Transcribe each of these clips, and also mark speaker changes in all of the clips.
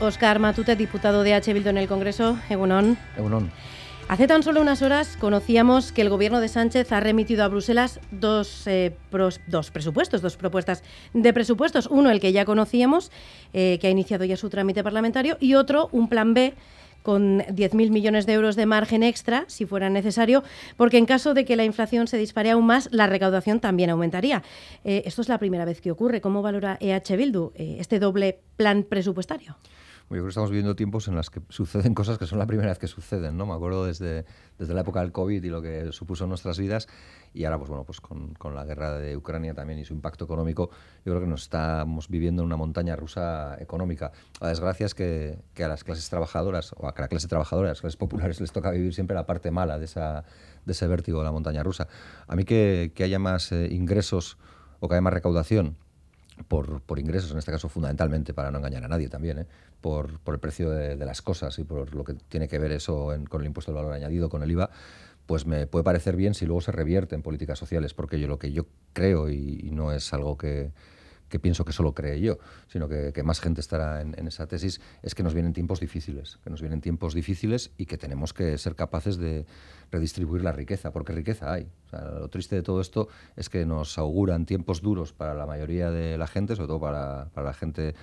Speaker 1: Oscar Matute, diputado de H. Bildu en el Congreso. Egunon. Egunon. Hace tan solo unas horas conocíamos que el gobierno de Sánchez ha remitido a Bruselas dos, eh, dos presupuestos, dos propuestas de presupuestos. Uno, el que ya conocíamos, eh, que ha iniciado ya su trámite parlamentario, y otro, un plan B con 10.000 millones de euros de margen extra, si fuera necesario, porque en caso de que la inflación se dispare aún más, la recaudación también aumentaría. Eh, esto es la primera vez que ocurre. ¿Cómo valora e EH Bildu este doble plan presupuestario?
Speaker 2: Yo creo que estamos viviendo tiempos en los que suceden cosas que son la primera vez que suceden, ¿no? Me acuerdo desde, desde la época del COVID y lo que supuso en nuestras vidas y ahora, pues bueno, pues con, con la guerra de Ucrania también y su impacto económico, yo creo que nos estamos viviendo en una montaña rusa económica. La desgracia es que, que a las clases trabajadoras o a la clase trabajadora, a las clases populares les toca vivir siempre la parte mala de, esa, de ese vértigo de la montaña rusa. A mí que, que haya más eh, ingresos o que haya más recaudación por, por, ingresos, en este caso fundamentalmente, para no engañar a nadie también, ¿eh? por, por, el precio de, las cosas y por lo que tiene que ver eso con el impuesto al valor añadido, con el IVA, pues me puede parecer bien si luego se revierte en políticas sociales, porque yo lo que yo creo, y no es algo que, que pienso que solo cree yo, sino que, más gente estará en, esa tesis, es que nos vienen tiempos difíciles, que nos vienen tiempos difíciles y que tenemos que ser capaces de redistribuir la riqueza, porque riqueza hay. lo triste de todo esto es que nos auguran tiempos duros para la mayoría de la gente, sobre todo para, la gente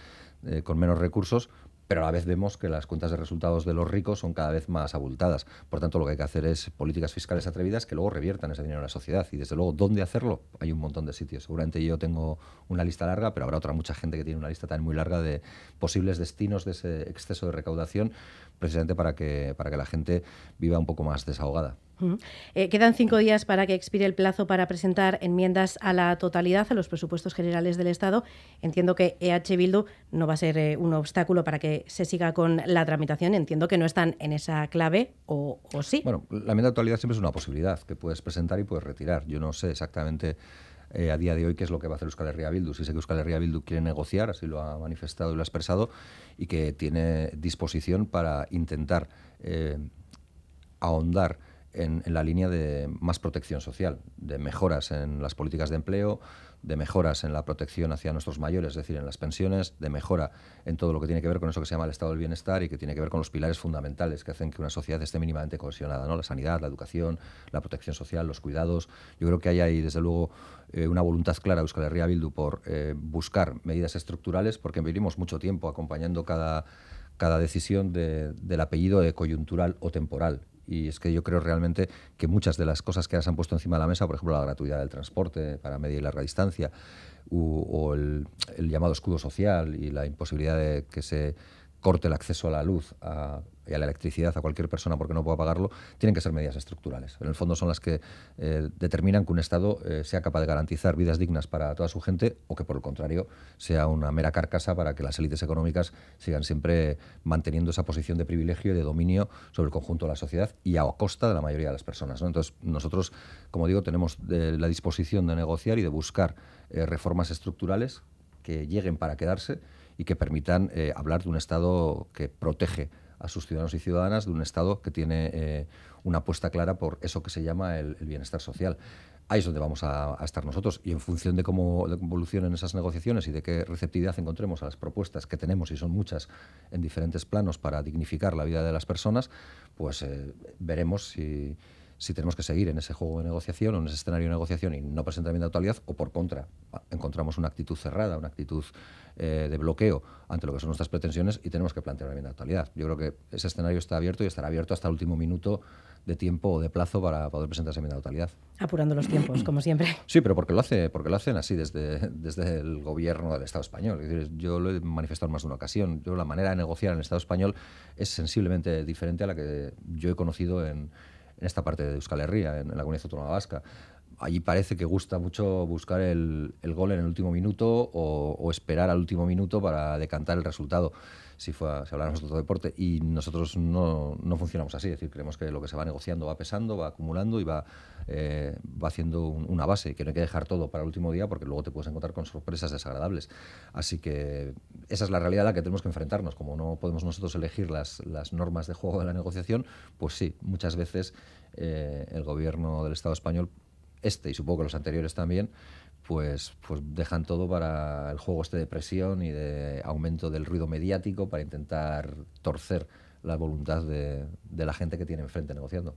Speaker 2: eh, con menos recursos, pero a la vez vemos que las cuentas de resultados de los ricos son cada vez más abultadas. Por tanto, lo que hay que hacer es políticas fiscales atrevidas que luego reviertan ese dinero a la sociedad. Y desde luego, ¿dónde hacerlo? Hay un montón de sitios. Seguramente yo tengo una lista larga, pero habrá otra mucha gente que tiene una lista también muy larga de posibles destinos de ese exceso de recaudación, precisamente para que, para que la gente viva un poco más desahogada.
Speaker 1: Eh, quedan cinco días para que expire el plazo para presentar enmiendas a la totalidad a los presupuestos generales del Estado. Entiendo que EH Bildu no va a ser eh, un obstáculo para que se siga con la tramitación. Entiendo que no están en esa clave o, sí. Bueno,
Speaker 2: la enmienda de totalidad siempre es una posibilidad que puedes presentar y puedes retirar. Yo no sé exactamente. Eh, a día de hoy qué es lo que va a hacer Euskal Herria Bildu. Sí sé que Euskal Herria Bildu quiere negociar, así lo ha manifestado y lo ha expresado, y que tiene disposición para intentar ahondar en, la línea de más protección social, de mejoras en las políticas de empleo, de mejoras en la protección hacia nuestros mayores, es decir, en las pensiones, de mejora en todo lo que tiene que ver con eso que se llama el estado del bienestar y que tiene que ver con los pilares fundamentales que hacen que una sociedad esté mínimamente cohesionada, ¿no? la sanidad, la educación, la protección social, los cuidados. Yo creo que hay ahí, desde luego, eh, una voluntad clara, Euskal Herria Bildu, por eh, buscar medidas estructurales, porque vivimos mucho tiempo acompañando cada decisión del apellido de eh, coyuntural o temporal y es que yo creo realmente que muchas de las cosas que ahora se han puesto encima de la mesa, por ejemplo la gratuidad del transporte para media y larga distancia, o el, el, llamado escudo social y la imposibilidad de que se corte el acceso a la luz a y a la electricidad a cualquier persona porque no pueda pagarlo, tienen que ser medidas estructurales. En el fondo son las que eh, determinan que un Estado eh, sea capaz de garantizar vidas dignas para toda su gente o que por el contrario sea una mera carcasa para que las élites económicas sigan siempre manteniendo esa posición de privilegio y de dominio sobre el conjunto de la sociedad y a costa de la mayoría de las personas. Entonces nosotros, como digo, tenemos eh, la disposición de negociar y de buscar reformas estructurales que lleguen para quedarse y que permitan hablar de un Estado que protege a sus ciudadanos y ciudadanas de un Estado que tiene eh, una apuesta clara por eso que se llama el, bienestar social. Ahí es donde vamos a, estar nosotros y en función de cómo, evolucionen esas negociaciones y de qué receptividad encontremos a las propuestas que tenemos, y son muchas, en diferentes planos para dignificar la vida de las personas, pues eh, veremos si si tenemos que seguir en ese juego de negociación o en ese escenario de negociación y no presentar enmienda de actualidad, o por contra, encontramos una actitud cerrada, una actitud eh, de bloqueo ante lo que son nuestras pretensiones y tenemos que plantear una enmienda de actualidad. Yo creo que ese escenario está abierto y estará abierto hasta el último minuto de tiempo o de plazo para poder presentar esa enmienda de totalidad.
Speaker 1: Apurando los tiempos, como siempre.
Speaker 2: Sí, pero porque lo, hace, porque lo hacen así desde, desde el gobierno del Estado español. yo lo he manifestado en más de una ocasión. Yo, la manera de negociar en el Estado español es sensiblemente diferente a la que yo he conocido en, en esta parte de Euskal Herria, en, la comunidad autónoma vasca allí parece que gusta mucho buscar el, el gol en el último minuto o, esperar al último minuto para decantar el resultado, si, fue, si habláramos de otro deporte. Y nosotros no, funcionamos así, es decir, creemos que lo que se va negociando va pesando, va acumulando y va, eh, va haciendo una base, que no hay que dejar todo para el último día porque luego te puedes encontrar con sorpresas desagradables. Así que esa es la realidad a la que tenemos que enfrentarnos. Como no podemos nosotros elegir las, las normas de juego de la negociación, pues sí, muchas veces eh, el gobierno del Estado español este y supongo que los anteriores también, pues, pues dejan todo para el juego este de presión y de aumento del ruido mediático para intentar torcer la voluntad de, la gente que tiene enfrente negociando.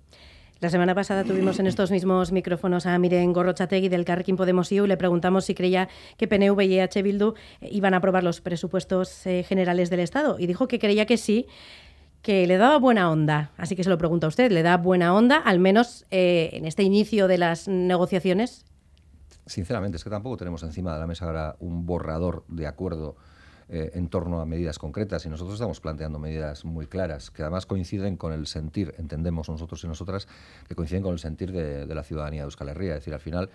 Speaker 1: La semana pasada tuvimos en estos mismos micrófonos a Miren Gorrochategui del Carrequín Podemos y le preguntamos si creía que PNV y EH Bildu iban a aprobar los presupuestos eh, generales del Estado y dijo que creía que sí, que le daba buena onda, así que se lo pregunto a usted, ¿le da buena onda, al menos eh, en este inicio de las negociaciones?
Speaker 2: Sinceramente, es que tampoco tenemos encima de la mesa ahora un borrador de acuerdo eh, en torno a medidas concretas y nosotros estamos planteando medidas muy claras que además coinciden con el sentir, entendemos nosotros y nosotras, que coinciden con el sentir de, de la ciudadanía de Euskal Herria. Es decir, al final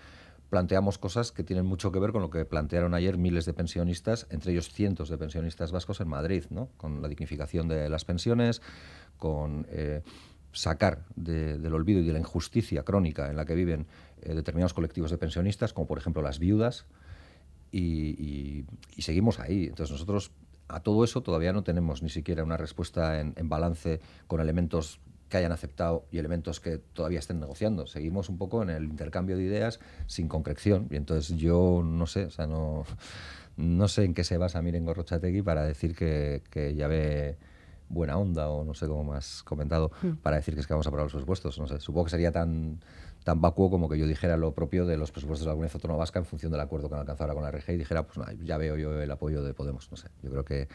Speaker 2: planteamos cosas que tienen mucho que ver con lo que plantearon ayer miles de pensionistas, entre ellos cientos de pensionistas vascos en Madrid, ¿no? con la dignificación de las pensiones, con eh, sacar del olvido y de la injusticia crónica en la que viven eh, determinados colectivos de pensionistas, como por ejemplo las viudas, y, seguimos ahí. Entonces nosotros a todo eso todavía no tenemos ni siquiera una respuesta en, en balance con elementos que hayan aceptado y elementos que todavía estén negociando. Seguimos un poco en el intercambio de ideas sin concreción. Y entonces yo no sé, o sea, no, no sé en qué se basa Miren Gorrochategui para decir que, ya ve buena onda o no sé cómo más comentado hmm. para decir que es que vamos a aprobar los presupuestos. No sé, supongo que sería tan tan vacuo como que yo dijera lo propio de los presupuestos de la comunidad autónoma vasca en función del acuerdo que han alcanzado ahora con la RG y dijera, pues ya veo yo el apoyo de Podemos, no sé. Yo creo que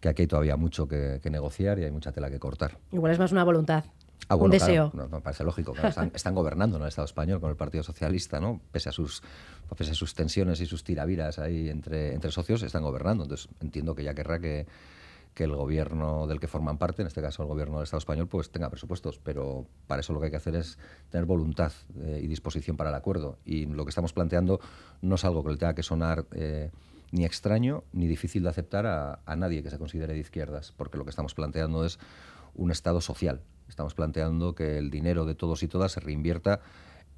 Speaker 2: que aquí hay todavía mucho que, negociar y hay mucha tela que cortar.
Speaker 1: Igual es más una voluntad. Ah, un deseo. no,
Speaker 2: parece lógico. están, gobernando en el Estado español con el Partido Socialista, ¿no? Pese a sus, a sus tensiones y sus tiraviras ahí entre, entre socios, están gobernando. Entonces entiendo que ya querrá que, el gobierno del que forman parte, en este caso el gobierno del Estado español, pues tenga presupuestos. Pero para eso lo que hay que hacer es tener voluntad eh, y disposición para el acuerdo. Y lo que estamos planteando no es algo que le tenga que sonar... Eh, ni extraño ni difícil de aceptar a, nadie que se considere de izquierdas, porque lo que estamos planteando es un Estado social. Estamos planteando que el dinero de todos y todas se reinvierta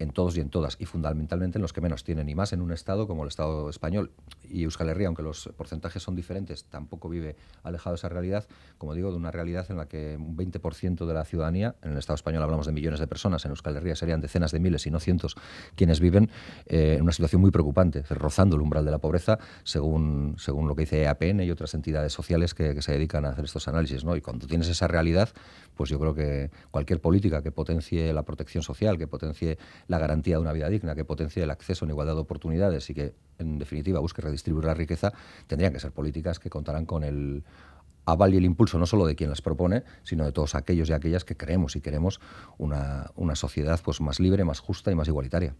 Speaker 2: en todos y en todas, y fundamentalmente en los que menos tienen, y más en un Estado como el Estado español. Y Euskal Herria, aunque los porcentajes son diferentes, tampoco vive alejado de esa realidad, como digo, de una realidad en la que un 20% de la ciudadanía, en el Estado español hablamos de millones de personas, en Euskal Herria serían decenas de miles y no cientos quienes viven eh, en una situación muy preocupante, rozando el umbral de la pobreza, según, según lo que dice EAPN... y otras entidades sociales que, se dedican a hacer estos análisis. ¿no? Y cuando tienes esa realidad, pues yo creo que cualquier política que potencie la protección social, que potencie la garantía de una vida digna, que potencie el acceso en igualdad de oportunidades y que, en definitiva, busque redistribuir la riqueza, tendrían que ser políticas que contarán con el aval y el impulso no solo de quien las propone, sino de todos aquellos y aquellas que creemos y queremos una, sociedad pues, más libre, más justa y más igualitaria.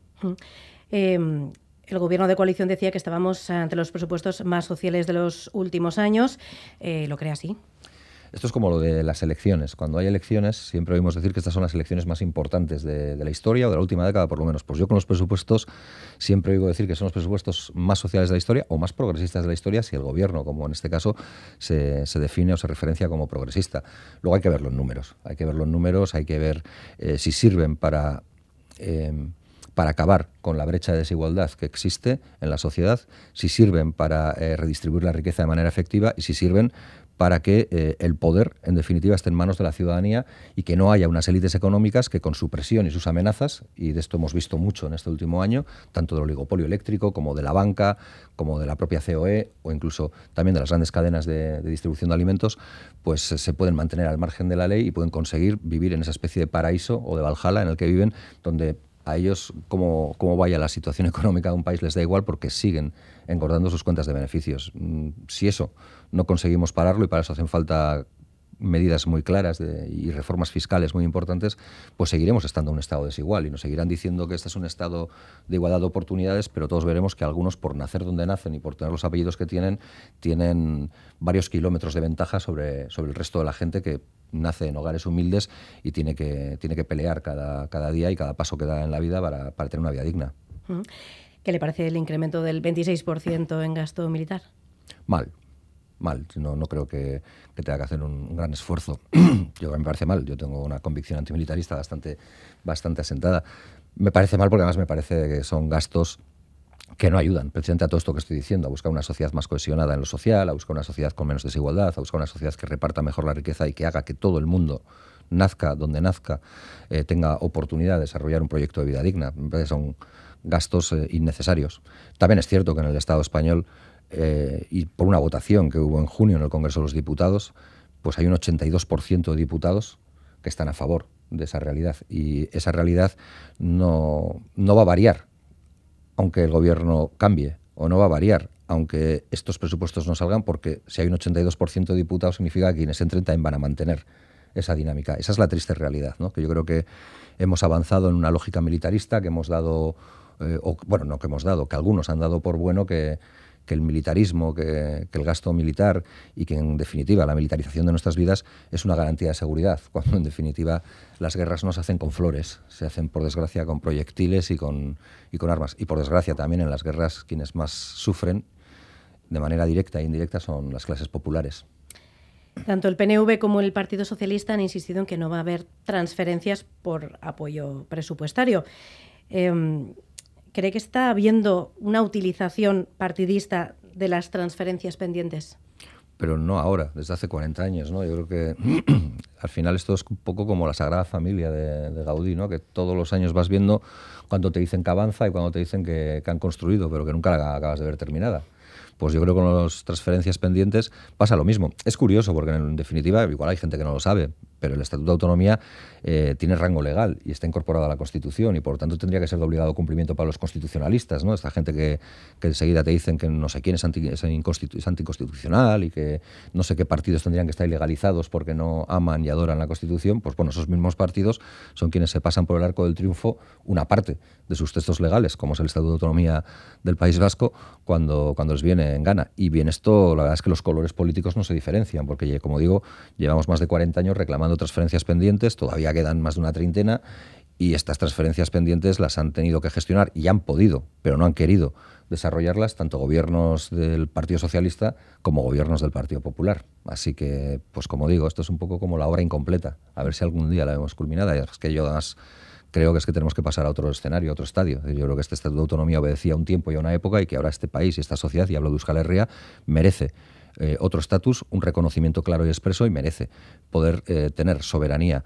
Speaker 1: Em, el gobierno de coalición decía que estábamos ante los presupuestos más sociales de los últimos años. Eh, ¿Lo cree así?
Speaker 2: Esto es como lo de las elecciones. Cuando hay elecciones, siempre oímos decir que estas son las elecciones más importantes de, la historia o de la última década, por lo menos. Pues yo con los presupuestos siempre oigo decir que son los presupuestos más sociales de la historia o más progresistas de la historia si el gobierno, como en este caso, se, define o se referencia como progresista. Luego hay que ver los números. Hay que ver los números, hay que ver eh, si sirven para... Em, para acabar con la brecha de desigualdad que existe en la sociedad, si sirven para eh, redistribuir la riqueza de manera efectiva y si sirven para que eh, el poder, en definitiva, esté en manos de la ciudadanía y que no haya unas élites económicas que con su presión y sus amenazas, y de esto hemos visto mucho en este último año, tanto del oligopolio eléctrico como de la banca, como de la propia COE o incluso también de las grandes cadenas de, de distribución de alimentos, pues eh, se pueden mantener al margen de la ley y pueden conseguir vivir en esa especie de paraíso o de Valhalla en el que viven, donde a ellos cómo, vaya la situación económica de un país les da igual porque siguen engordando sus cuentas de beneficios. Mm, si eso no conseguimos pararlo y para eso hacen falta medidas muy claras y reformas fiscales muy importantes, pues seguiremos estando en un estado desigual y nos seguirán diciendo que este es un estado de igualdad de oportunidades, pero todos veremos que algunos por nacer donde nacen y por tener los apellidos que tienen, tienen varios kilómetros de ventaja sobre, sobre el resto de la gente que nace en hogares humildes y tiene que, tiene que pelear cada, día y cada paso que da en la vida para, tener una vida digna.
Speaker 1: ¿Qué le parece el incremento del 26% en gasto militar?
Speaker 2: Mal, mal. No, no creo que, tenga que hacer un, gran esfuerzo. yo me parece mal. Yo tengo una convicción antimilitarista bastante, bastante asentada. Me parece mal porque además me parece que son gastos que no ayudan precisamente a todo esto que estoy diciendo, a buscar una sociedad más cohesionada en lo social, a buscar una sociedad con menos desigualdad, a buscar una sociedad que reparta mejor la riqueza y que haga que todo el mundo nazca donde nazca, eh, tenga oportunidad de desarrollar un proyecto de vida digna. Son gastos eh, innecesarios. También es cierto que en el Estado español, eh, y por una votación que hubo en junio en el Congreso de los Diputados, pues hay un 82% de diputados que están a favor de esa realidad. Y esa realidad no va a variar aunque el gobierno cambie o no va a variar, aunque estos presupuestos no salgan, porque si hay un 82% de diputados significa que quienes entren también van a mantener esa dinámica. Esa es la triste realidad, ¿no? que yo creo que hemos avanzado en una lógica militarista, que hemos dado, eh, o, bueno, no que hemos dado, que algunos han dado por bueno que que el militarismo, que, el gasto militar y que en definitiva la militarización de nuestras vidas es una garantía de seguridad, cuando en definitiva las guerras no se hacen con flores, se hacen por desgracia con proyectiles y con, armas. Y por desgracia también en las guerras quienes más sufren de manera directa e indirecta son las clases populares.
Speaker 1: Tanto el PNV como el Partido Socialista han insistido en que no va a haber transferencias por apoyo presupuestario. Em, ¿Cree que está habiendo una utilización partidista de las transferencias pendientes?
Speaker 2: Pero no ahora, desde hace 40 años, ¿no? Yo creo que al final esto es un poco como la Sagrada Familia de, Gaudí, ¿no? Que todos los años vas viendo cuando te dicen que avanza y cuando te dicen que, que han construido, pero que nunca la acabas de ver terminada pues yo creo que con las transferencias pendientes pasa lo mismo. Es curioso porque en definitiva igual hay gente que no lo sabe, pero el Estatuto de Autonomía eh, tiene rango legal y está incorporado a la Constitución y por lo tanto tendría que ser de obligado cumplimiento para los constitucionalistas, ¿no? Esta gente que, enseguida te dicen que no sé quién es, anticonstitucional y que no sé qué partidos tendrían que estar ilegalizados porque no aman y adoran la Constitución, pues bueno, esos mismos partidos son quienes se pasan por el arco del triunfo una parte de sus textos legales, como es el Estatuto de Autonomía del País Vasco, cuando, cuando les viene en gana. Y bien esto, la verdad es que los colores políticos no se diferencian, porque como digo, llevamos más de 40 años reclamando transferencias pendientes, todavía quedan más de una treintena, y estas transferencias pendientes las han tenido que gestionar y han podido, pero no han querido desarrollarlas tanto gobiernos del Partido Socialista como gobiernos del Partido Popular. Así que, pues como digo, esto es un poco como la obra incompleta. A ver si algún día la vemos culminada. Es que yo además creo que es que tenemos que pasar a otro escenario, a otro estadio. Yo creo que este estatuto de autonomía obedecía a un tiempo y a una época y que ahora este país y esta sociedad, y hablo de Euskal Herria, merece eh, otro estatus, un reconocimiento claro y expreso y merece poder eh, tener soberanía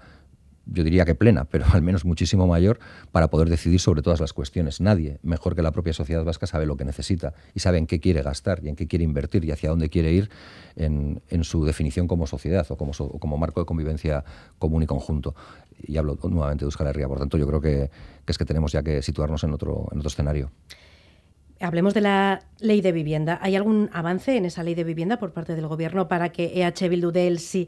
Speaker 2: yo diría que plena, pero al menos muchísimo mayor, para poder decidir sobre todas las cuestiones. Nadie, mejor que la propia sociedad vasca, sabe lo que necesita y sabe en qué quiere gastar y en qué quiere invertir y hacia dónde quiere ir en, su definición como sociedad o como, como, marco de convivencia común y conjunto. Y hablo nuevamente de Euskal Herria, por tanto yo creo que, que es que tenemos ya que situarnos en otro, en otro escenario.
Speaker 1: Hablemos de la ley de vivienda. ¿Hay algún avance en esa ley de vivienda por parte del Gobierno para que EH Bildu dé el sí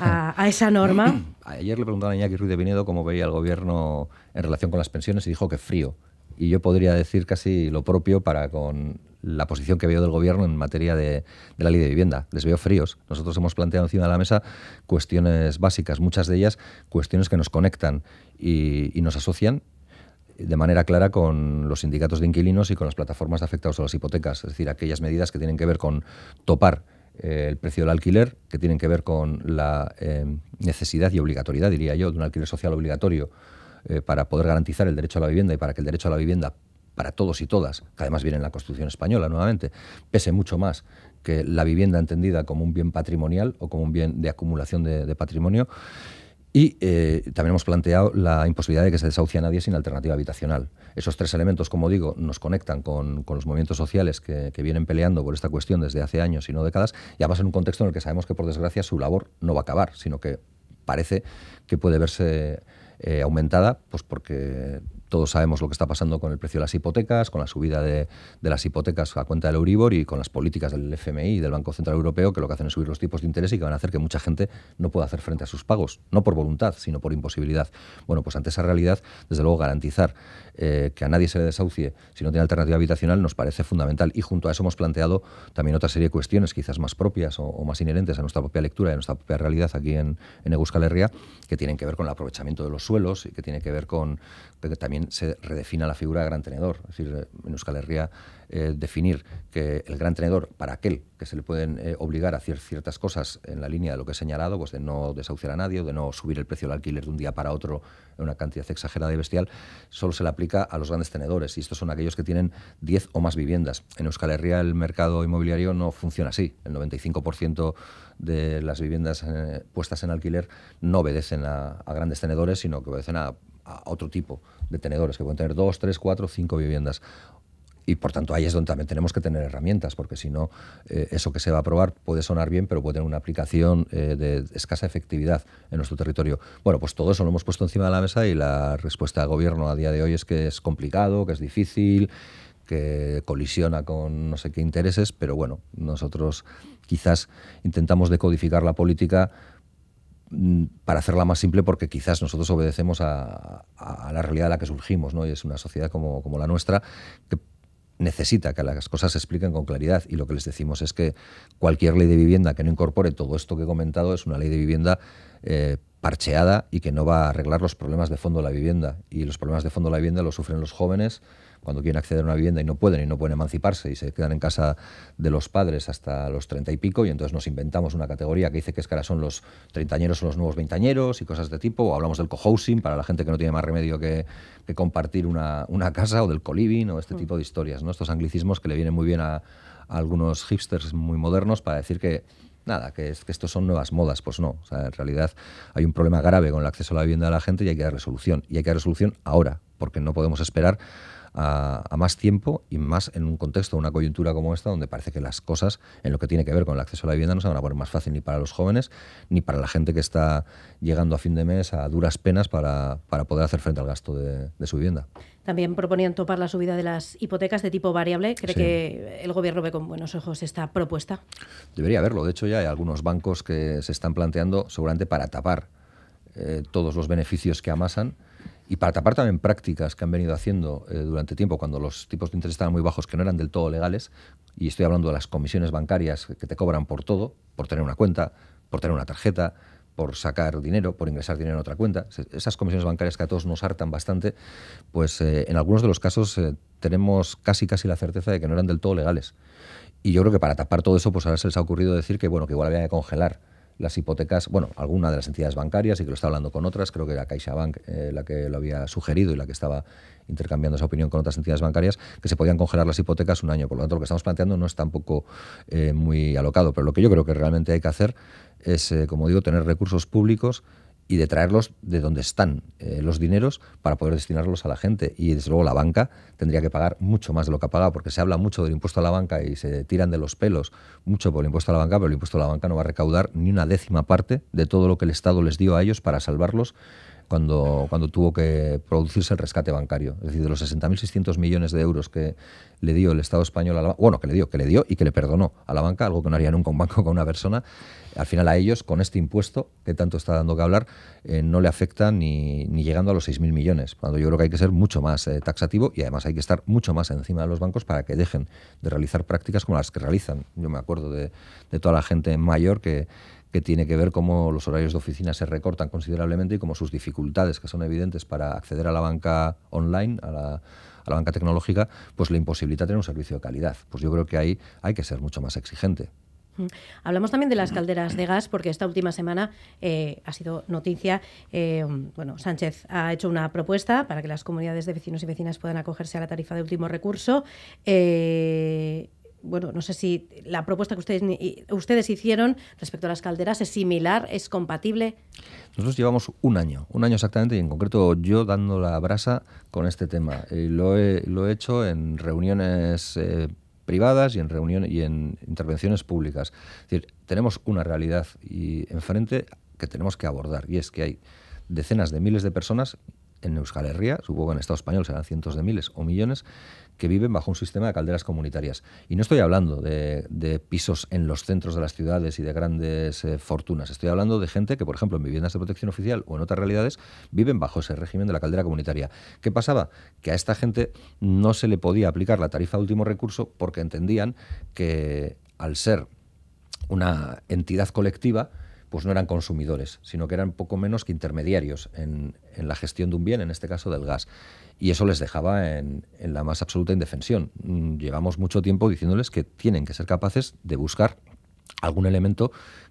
Speaker 1: a, esa norma?
Speaker 2: Ayer le preguntaron a Iñaki Ruiz de Vinedo cómo veía el Gobierno en relación con las pensiones y dijo que frío. Y yo podría decir casi lo propio para con la posición que veo del Gobierno en materia de, la ley de vivienda. Les veo fríos. Nosotros hemos planteado encima de la mesa cuestiones básicas, muchas de ellas cuestiones que nos conectan y nos asocian de manera clara con los sindicatos de inquilinos y con las plataformas afectadas afectados a las hipotecas, es decir, aquellas medidas que tienen que ver con topar eh, el precio del alquiler, que tienen que ver con la eh, necesidad y obligatoriedad, diría yo, de un alquiler social obligatorio eh, para poder garantizar el derecho a la vivienda y para que el derecho a la vivienda para todos y todas, que además viene en la Constitución española nuevamente, pese mucho más que la vivienda entendida como un bien patrimonial o como un bien de acumulación de patrimonio. Y eh, también hemos planteado la imposibilidad de que se desahucie a nadie sin alternativa habitacional. Esos tres elementos, como digo, nos conectan con, los movimientos sociales que, que, vienen peleando por esta cuestión desde hace años y no décadas, y además en un contexto en el que sabemos que, por desgracia, su labor no va a acabar, sino que parece que puede verse eh, aumentada, pues porque todos sabemos lo que está pasando con el precio de las hipotecas, con la subida de, las hipotecas a cuenta del Euribor y con las políticas del FMI y del Banco Central Europeo que lo que hacen es subir los tipos de interés y que van a hacer que mucha gente no pueda hacer frente a sus pagos, no por voluntad, sino por imposibilidad. Bueno, pues ante esa realidad, desde luego garantizar eh, que a nadie se le desahucie si no tiene alternativa habitacional nos parece fundamental y junto a eso hemos planteado también otra serie de cuestiones quizás más propias o, más inherentes a nuestra propia lectura y a nuestra propia realidad aquí en, en Euskal que tienen que ver con el aprovechamiento de los y que tiene que ver con que también se redefina la figura de gran tenedor. Es decir, en Euskal Herria eh, definir que el gran tenedor, para aquel que se le pueden eh, obligar a hacer ciertas cosas en la línea de lo que he señalado, pues de no desahuciar a nadie o de no subir el precio del alquiler de un día para otro en una cantidad exagerada y bestial, solo se le aplica a los grandes tenedores y estos son aquellos que tienen 10 o más viviendas. En Euskal Herria el mercado inmobiliario no funciona así. El 95% de las viviendas eh, puestas en alquiler no obedecen a, grandes tenedores, sino que obedecen a, a otro tipo de tenedores, que pueden tener dos, tres, cuatro, cinco viviendas y por tanto ahí es donde también tenemos que tener herramientas, porque si no, eh, eso que se va a aprobar puede sonar bien, pero puede tener una aplicación eh, de escasa efectividad en nuestro territorio. Bueno, pues todo eso lo hemos puesto encima de la mesa y la respuesta del gobierno a día de hoy es que es complicado, que es difícil, que colisiona con no sé qué intereses, pero bueno, nosotros quizás intentamos decodificar la política mm, para hacerla más simple, porque quizás nosotros obedecemos a, la realidad a la que surgimos, ¿no? y es una sociedad como, como la nuestra, que necesita que las cosas se expliquen con claridad y lo que les decimos es que cualquier ley de vivienda que no incorpore todo esto que he comentado es una ley de vivienda eh, parcheada y que no va a arreglar los problemas de fondo de la vivienda. Y los problemas de fondo de la vivienda los sufren los jóvenes, cuando quieren acceder a una vivienda y no pueden y no pueden emanciparse y se quedan en casa de los padres hasta los treinta y pico y entonces nos inventamos una categoría que dice que es que ahora son los treintañeros o los nuevos veintañeros y cosas de tipo, o hablamos del cohousing para la gente que no tiene más remedio que, compartir una, casa o del coliving o este mm. tipo de historias, ¿no? estos anglicismos que le vienen muy bien a, algunos hipsters muy modernos para decir que nada, que, es, estos son nuevas modas. Pues no, sea, en realidad hay un problema grave con el acceso a la vivienda de la gente y hay que dar resolución. Y hay que dar resolución ahora, porque no podemos esperar a, más tiempo y más en un contexto, una coyuntura como esta, donde parece que las cosas en lo que tiene que ver con el acceso a la vivienda no se van a poner más fácil ni para los jóvenes ni para la gente que está llegando a fin de mes a duras penas para, para poder hacer frente al gasto de, su vivienda.
Speaker 1: También proponían topar la subida de las hipotecas de tipo variable. ¿Cree que el Gobierno ve con buenos ojos esta propuesta?
Speaker 2: Debería haberlo. De hecho, ya hay algunos bancos que se están planteando, seguramente para tapar eh, todos los beneficios que amasan, y para tapar también prácticas que han venido haciendo eh, durante tiempo cuando los tipos de interés estaban muy bajos que no eran del todo legales, y estoy hablando de las comisiones bancarias que te cobran por todo, por tener una cuenta, por tener una tarjeta, por sacar dinero, por ingresar dinero en otra cuenta, esas comisiones bancarias que a todos nos hartan bastante, pues eh, en algunos de los casos eh, tenemos casi casi la certeza de que no eran del todo legales. Y yo creo que para tapar todo eso, pues ahora se les ha ocurrido decir que bueno, que igual había que congelar las hipotecas, bueno, alguna de las entidades bancarias y que lo está hablando con otras, creo que era CaixaBank eh, la que lo había sugerido y la que estaba intercambiando esa opinión con otras entidades bancarias, que se podían congelar las hipotecas un año. Por lo tanto, lo que estamos planteando no es tampoco eh, muy alocado, pero lo que yo creo que realmente hay que hacer es, eh, como digo, tener recursos públicos y de traerlos de donde están eh, los dineros para poder destinarlos a la gente. Y desde luego la banca tendría que pagar mucho más de lo que ha pagado, porque se habla mucho del impuesto a la banca y se tiran de los pelos mucho por el impuesto a la banca, pero el impuesto a la banca no va a recaudar ni una décima parte de todo lo que el Estado les dio a ellos para salvarlos cuando, cuando tuvo que producirse el rescate bancario. Es decir, de los 60.600 millones de euros que le dio el Estado español a la banca, bueno, que le dio, que le dio y que le perdonó a la banca, algo que no haría nunca un banco con una persona, al final a ellos, con este impuesto que tanto está dando que hablar, eh, no le afecta ni, llegando a los 6.000 millones. Cuando yo creo que hay que ser mucho más eh, taxativo y además hay que estar mucho más encima de los bancos para que dejen de realizar prácticas como las que realizan. Yo me acuerdo de, de toda la gente mayor que que tiene que ver cómo los horarios de oficina se recortan considerablemente y cómo sus dificultades, que son evidentes para acceder a la banca online, a la, banca tecnológica, pues le imposibilita tener un servicio de calidad. Pues yo creo que ahí hay que ser mucho más exigente.
Speaker 1: Hablamos también de las calderas de gas, porque esta última semana eh, ha sido noticia. Eh, bueno, Sánchez ha hecho una propuesta para que las comunidades de vecinos y vecinas puedan acogerse a la tarifa de último recurso. Eh, bueno, no sé si la propuesta que ustedes, ustedes hicieron respecto a las calderas es similar, es compatible.
Speaker 2: Nosotros llevamos un año, un año exactamente, y en concreto yo dando la brasa con este tema. lo, he, hecho en reuniones eh, privadas y en, y en intervenciones públicas. Es decir, tenemos una realidad enfrente que tenemos que abordar, y es que hay decenas de miles de personas en Euskal Herria, supongo que en Estado español serán cientos de miles o millones, que viven bajo un sistema de calderas comunitarias. Y no estoy hablando de, pisos en los centros de las ciudades y de grandes eh, fortunas. Estoy hablando de gente que, por ejemplo, en viviendas de protección oficial o en otras realidades, viven bajo ese régimen de la caldera comunitaria. ¿Qué pasaba? Que a esta gente no se le podía aplicar la tarifa de último recurso porque entendían que al ser una entidad colectiva, pues no eran consumidores, sino que eran poco menos que intermediarios en, la gestión de un bien, en este caso del gas. Y eso les dejaba en, en la más absoluta indefensión. Mm, llevamos mucho tiempo diciéndoles que tienen que ser capaces de buscar algún elemento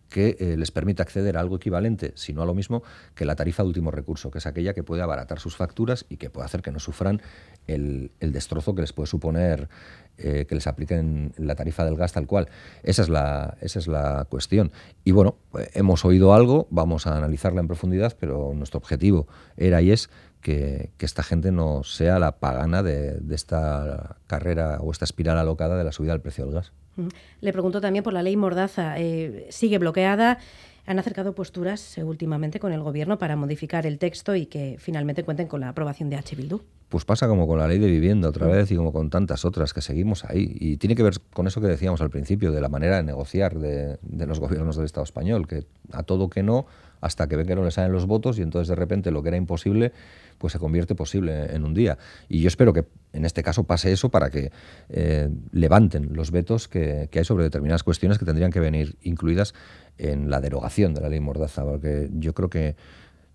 Speaker 2: que eh, les permita acceder a algo equivalente, si no a lo mismo, que la tarifa de último recurso, que es aquella que puede abaratar sus facturas y que puede hacer que no sufran el, destrozo que les puede suponer eh, que les apliquen la tarifa del gas tal cual. Esa es, la, esa es la cuestión. Y bueno, hemos oído algo, vamos a analizarla en profundidad, pero nuestro objetivo era y es que, esta gente no sea la pagana de, de, esta carrera o esta espiral alocada de la subida del precio del gas.
Speaker 1: Le pregunto también por la ley Mordaza. Eh, sigue bloqueada. Han acercado posturas eh, últimamente con el Gobierno para modificar el texto y que finalmente cuenten con la aprobación de H. Bildu.
Speaker 2: Pues pasa como con la ley de vivienda otra vez y como con tantas otras que seguimos ahí. Y tiene que ver con eso que decíamos al principio, de la manera de negociar de, de los gobiernos del Estado español, que a todo que no hasta que ven que no le salen los votos y entonces de repente lo que era imposible pues se convierte posible en un día. Y yo espero que en este caso pase eso para que eh, levanten los vetos que, hay sobre determinadas cuestiones que tendrían que venir incluidas en la derogación de la ley Mordaza, porque yo creo que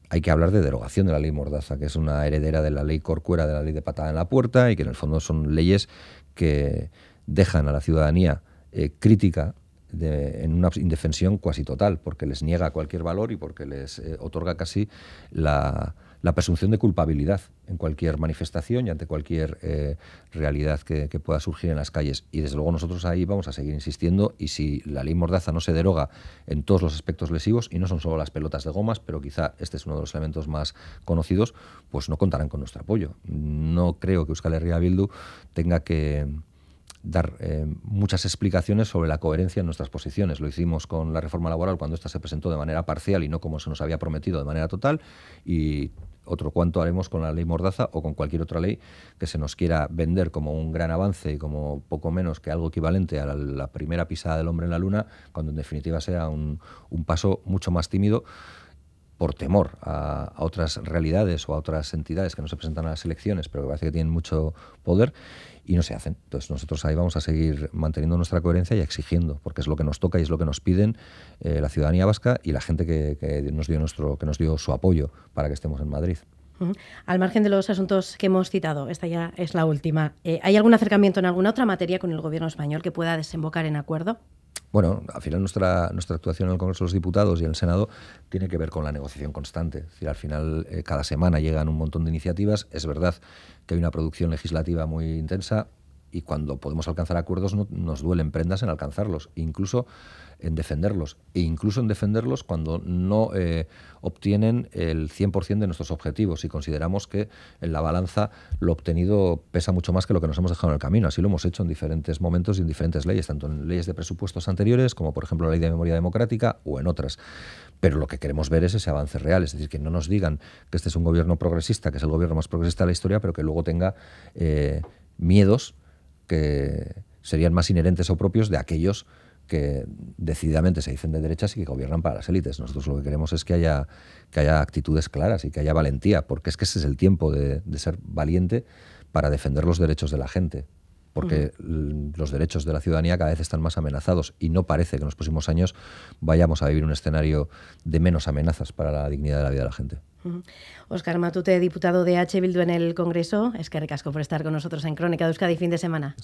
Speaker 2: hay que hablar de derogación de la ley Mordaza, que es una heredera de la ley Corcuera, de la ley de patada en la puerta, y que en el fondo son leyes que dejan a la ciudadanía eh, crítica en una indefensión casi total, porque les niega cualquier valor y porque les eh, otorga casi la, presunción de culpabilidad en cualquier manifestación y ante cualquier eh, realidad que, que, pueda surgir en las calles. Y desde luego nosotros ahí vamos a seguir insistiendo y si la ley Mordaza no se deroga en todos los aspectos lesivos, y no son solo las pelotas de gomas, pero quizá este es uno de los elementos más conocidos, pues no contarán con nuestro apoyo. No creo que Euskal Herria Bildu tenga que dar eh, muchas explicaciones sobre la coherencia en nuestras posiciones. Lo hicimos con la reforma laboral cuando ésta se presentó de manera parcial y no como se nos había prometido de manera total y otro cuanto haremos con la ley Mordaza o con cualquier otra ley que se nos quiera vender como un gran avance y como poco menos que algo equivalente a la, primera pisada del hombre en la luna, cuando en definitiva sea un, paso mucho más tímido por temor a, a, otras realidades o a otras entidades que no se presentan a las elecciones, pero que parece que tienen mucho poder y no se hacen. Entonces nosotros ahí vamos a seguir manteniendo nuestra coherencia y exigiendo, porque es lo que nos toca y es lo que nos piden eh, la ciudadanía vasca y la gente que, nos dio nuestro, que nos dio su apoyo para que estemos en Madrid.
Speaker 1: Al margen de los asuntos que hemos citado, esta ya es la última. Eh, ¿Hay algún acercamiento en alguna otra materia con el gobierno español que pueda desembocar en acuerdo?
Speaker 2: Bueno, al final nuestra, nuestra actuación en el Congreso de los Diputados y en el Senado tiene que ver con la negociación constante. Es decir, al final eh, cada semana llegan un montón de iniciativas. Es verdad que hay una producción legislativa muy intensa y cuando podemos alcanzar acuerdos no, nos duelen prendas en alcanzarlos, incluso en defenderlos, e incluso en defenderlos cuando no eh, obtienen el 100% de nuestros objetivos y consideramos que en la balanza lo obtenido pesa mucho más que lo que nos hemos dejado en el camino. Así lo hemos hecho en diferentes momentos y en diferentes leyes, tanto en leyes de presupuestos anteriores como por ejemplo la ley de memoria democrática o en otras. Pero lo que queremos ver es ese avance real, es decir, que no nos digan que este es un gobierno progresista, que es el gobierno más progresista de la historia, pero que luego tenga eh, miedos que serían más inherentes o propios de aquellos que decididamente se dicen de derechas y que gobiernan para las élites. Nosotros lo que queremos es que haya, que haya actitudes claras y que haya valentía, porque es que ese es el tiempo de ser valiente para defender los derechos de la gente porque los derechos de la ciudadanía cada vez están más amenazados y no parece que en los próximos años vayamos a vivir un escenario de menos amenazas para la dignidad de la vida de la gente.
Speaker 1: Óscar Matute, diputado de H. Bildu en el Congreso, es que recasco por estar con nosotros en Crónica de Euskadi fin de semana.